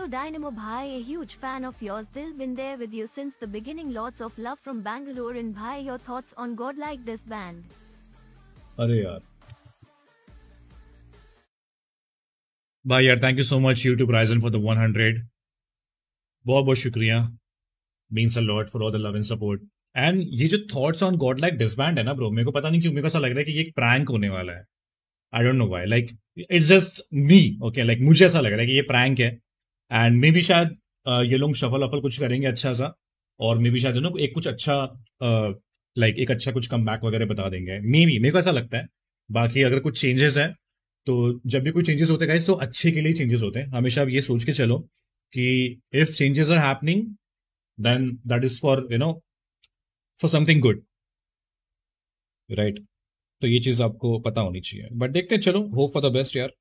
fellow Dynamo Bhai, a huge fan of yours, they've been there with you since the beginning. Lots of love from Bangalore and Bhai, your thoughts on God like this band? Bhai, thank you so much, YouTube Ryzen, for the 100. Bob shukriya. Means a lot for all the love and support. And these thoughts on God like this band, bro, I don't know why, like this is a prank. I don't know why. Like, it's just me. Okay. Like, मुझे ऐसा लग रहा है कि ये prank है. And maybe शायद uh, ये लोग शफल वफल कुछ करेंगे अच्छा सा और मे बी शायद ना एक कुछ अच्छा लाइक uh, एक अच्छा कुछ कम वगैरह बता देंगे मे बी मेरे को ऐसा लगता है बाकी अगर कुछ चेंजेस हैं तो जब भी कोई चेंजेस होते गाइस तो अच्छे के लिए चेंजेस होते हैं हमेशा आप ये सोच के चलो कि if changes are happening then that is for you know for something good right तो ये चीज आपको पता होनी चाहिए बट देखते हैं चलो होप फॉर द बेस्ट यार